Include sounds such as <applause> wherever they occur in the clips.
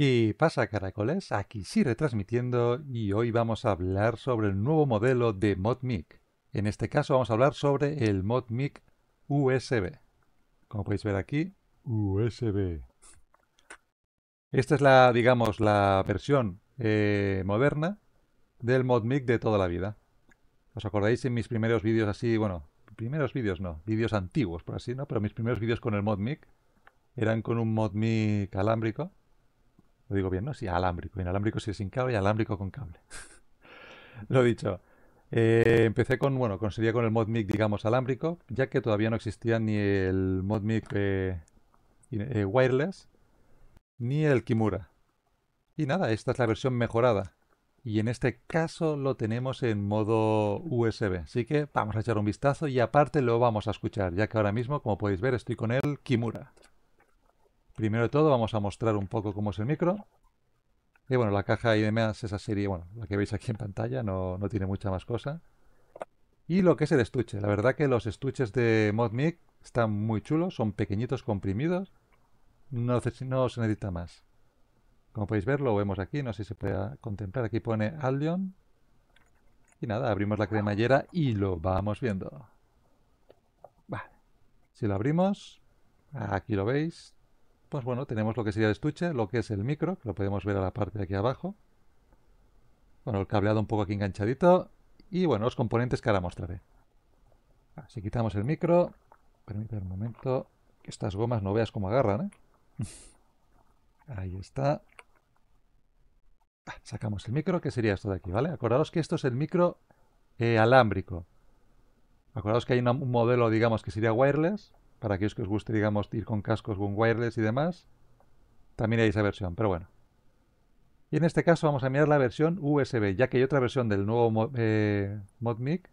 Y pasa caracoles, aquí sí retransmitiendo y hoy vamos a hablar sobre el nuevo modelo de ModMic. En este caso vamos a hablar sobre el ModMic USB. Como podéis ver aquí, USB. Esta es la, digamos, la versión eh, moderna del ModMic de toda la vida. ¿Os acordáis en mis primeros vídeos así, bueno, primeros vídeos no, vídeos antiguos por así, ¿no? Pero mis primeros vídeos con el ModMic eran con un ModMic alámbrico lo digo bien, ¿no? Sí, alámbrico. Inalámbrico sí sin cable y alámbrico con cable. <laughs> Lo dicho. Eh, empecé con, bueno, conseguía con el ModMic, digamos, alámbrico, ya que todavía no existía ni el ModMic eh, eh, wireless ni el Kimura. Y nada, esta es la versión mejorada. Y en este caso lo tenemos en modo USB. Así que vamos a echar un vistazo y aparte lo vamos a escuchar, ya que ahora mismo, como podéis ver, estoy con el Kimura. Primero de todo vamos a mostrar un poco cómo es el micro. Y bueno, la caja y demás, esa serie, bueno, la que veis aquí en pantalla, no, tiene mucha más cosa. Y lo que es el estuche. La verdad que los estuches de ModMic están muy chulos, son pequeñitos, comprimidos. No, se necesita más. Como podéis ver, lo vemos aquí, no sé si se puede contemplar. Aquí pone Aldion. Y nada, abrimos la cremallera y lo vamos viendo. Vale. Si lo abrimos, aquí lo veis pues bueno, tenemos lo que sería el estuche, lo que es el micro, que lo podemos ver a la parte de aquí abajo. Bueno, el cableado un poco aquí enganchadito. Y bueno, los componentes que ahora mostraré. Ah, si quitamos el micro, permítame un momento, que estas gomas no veas cómo agarran, ¿eh? <laughs> Ahí está. Ah, sacamos el micro, que sería esto de aquí, ¿vale? Acordaos que esto es el micro eh, alámbrico. Acordaos que hay un modelo, digamos, que sería wireless, para aquellos que os guste, digamos, ir con cascos, con wireless y demás, también hay esa versión, pero bueno. Y en este caso vamos a mirar la versión USB, ya que hay otra versión del nuevo eh, ModMic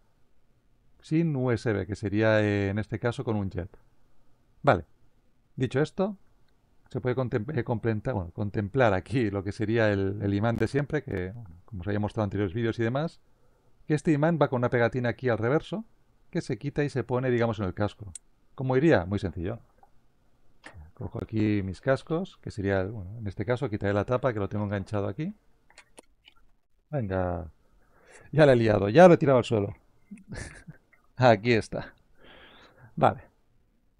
sin USB, que sería eh, en este caso con un jet. Vale, dicho esto, se puede eh, contemplar, aquí lo que sería el, imán de siempre, que como os había mostrado en anteriores vídeos y demás, que este imán va con una pegatina aquí al reverso, que se quita y se pone, digamos, en el casco. ¿Cómo iría? Muy sencillo. Cojo aquí mis cascos, que sería, bueno, en este caso quitaré la tapa que lo tengo enganchado aquí. Venga. Ya lo he liado, ya lo he tirado al suelo. <laughs> aquí está. Vale.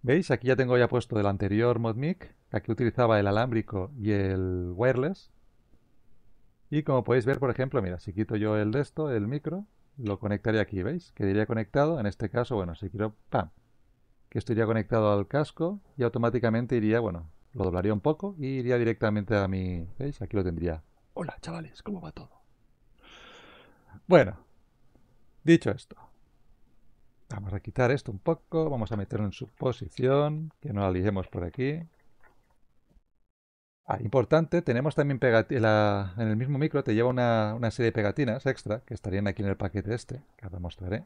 ¿Veis? Aquí ya tengo ya puesto el anterior ModMic. Aquí utilizaba el alámbrico y el wireless. Y como podéis ver, por ejemplo, mira, si quito yo el de esto, el micro, lo conectaría aquí, ¿veis? Quedaría conectado, en este caso, bueno, si quiero, ¡pam! que esto conectado al casco y automáticamente iría, bueno, lo doblaría un poco y iría directamente a mi... ¿Veis? Aquí lo tendría. Hola, chavales, ¿cómo va todo? Bueno, dicho esto, vamos a quitar esto un poco, vamos a meterlo en su posición, que no la liemos por aquí. Ah, importante, tenemos también pegatinas, en el mismo micro, te lleva una, una, serie de pegatinas extra que estarían aquí en el paquete este, que ahora mostraré.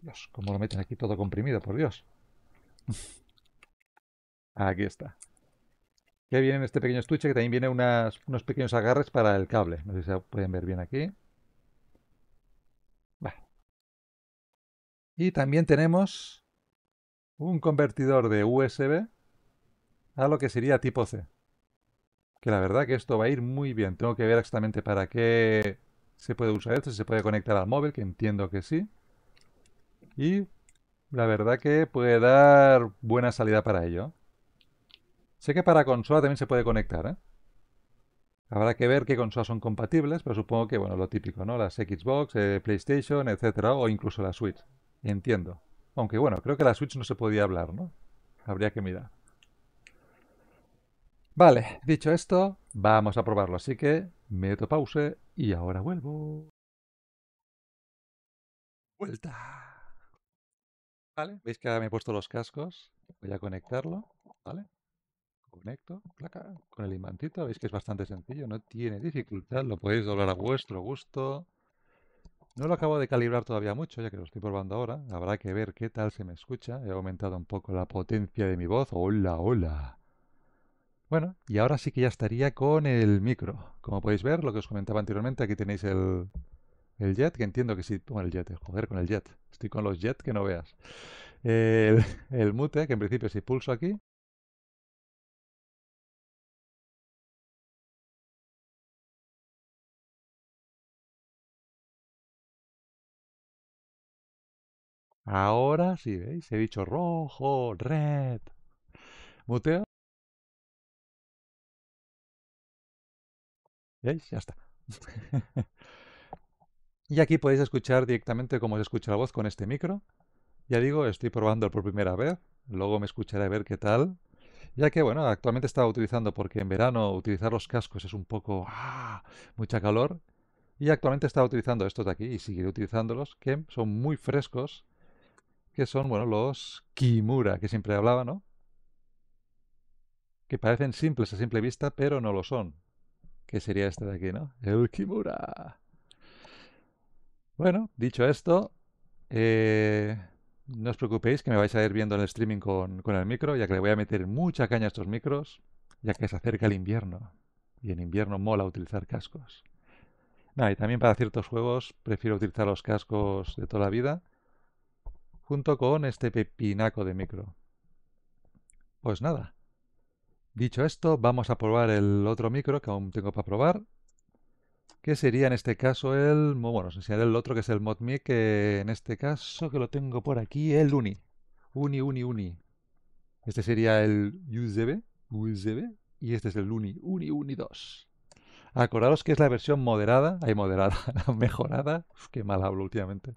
Dios, cómo lo meten aquí todo comprimido, por Dios. <laughs> Aquí está. Que viene este pequeño estuche, que también viene unos pequeños agarres para el cable. No sé si se pueden ver bien aquí. Y también tenemos un convertidor de USB a lo que sería tipo C. Que la verdad que esto va a ir muy bien. Tengo que ver exactamente para qué se puede usar esto, si se puede conectar al móvil, que entiendo que sí. Y la verdad que puede dar buena salida para ello. Sé que para consola también se puede conectar, ¿eh? Habrá que ver qué consolas son compatibles, pero supongo que, bueno, lo típico, ¿no? Las Xbox, eh, PlayStation, etcétera, o incluso la Switch. Entiendo. Aunque, bueno, creo que la Switch no se podía hablar, ¿no? Habría que mirar. Vale, dicho esto, vamos a probarlo. Así que meto pause y ahora vuelvo. Vuelta. ¿Vale? ¿Veis que ahora me he puesto los cascos? Voy a conectarlo, ¿vale? Conecto, placa, con el imantito. Veis que es bastante sencillo, no tiene dificultad, lo podéis doblar a vuestro gusto. No lo acabo de calibrar todavía mucho, ya que lo estoy probando ahora. Habrá que ver qué tal se me escucha. He aumentado un poco la potencia de mi voz. ¡Hola, hola! Bueno, y ahora sí que ya estaría con el micro. Como podéis ver, lo que os comentaba anteriormente, aquí tenéis el, el jet, que entiendo que sí. pongo el jet, joder, con el jet. Estoy con los jets que no veas. El, <laughs> el mute, que en principio si pulso aquí, Ahora sí, ¿veis? He dicho rojo, red. Muteo. ¿Veis? Ya está. <laughs> Y aquí podéis escuchar directamente cómo se escucha la voz con este micro. Ya digo, estoy probando por primera vez, luego me escucharé a ver qué tal. Ya que, bueno, actualmente estaba utilizando, porque en verano utilizar los cascos es un poco... ¡ah! mucha calor. Y actualmente estaba utilizando estos de aquí y seguiré utilizándolos, que son muy frescos, que son, bueno, los Kimura, que siempre hablaba, ¿no? Que parecen simples a simple vista, pero no lo son. Que sería este de aquí, ¿no? El Kimura. Bueno, dicho esto, eh, no os preocupéis que me vais a ir viendo en el streaming con, el micro, ya que le voy a meter mucha caña a estos micros, ya que se acerca el invierno. Y en invierno mola utilizar cascos. y también para ciertos juegos prefiero utilizar los cascos de toda la vida, junto con este pepinaco de micro. Pues nada. Dicho esto, vamos a probar el otro micro que aún tengo para probar que sería en este caso el... Bueno, os enseñaré el otro, que es el modmic que en este caso, que lo tengo por aquí, el uni. Uni, uni, uni. Este sería el usb, y este es el uni, uni, uni 2. Acordaros que es la versión moderada, hay moderada, <laughs> la mejorada, uf, qué mal hablo últimamente,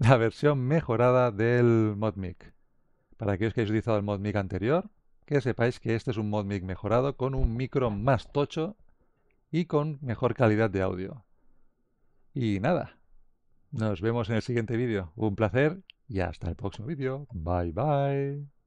la versión mejorada del modmic. Para aquellos que hayáis utilizado el modmic anterior, que sepáis que este es un modmic mejorado con un micro más tocho y con mejor calidad de audio. Y nada, nos vemos en el siguiente vídeo. Un placer y hasta el próximo vídeo. Bye bye.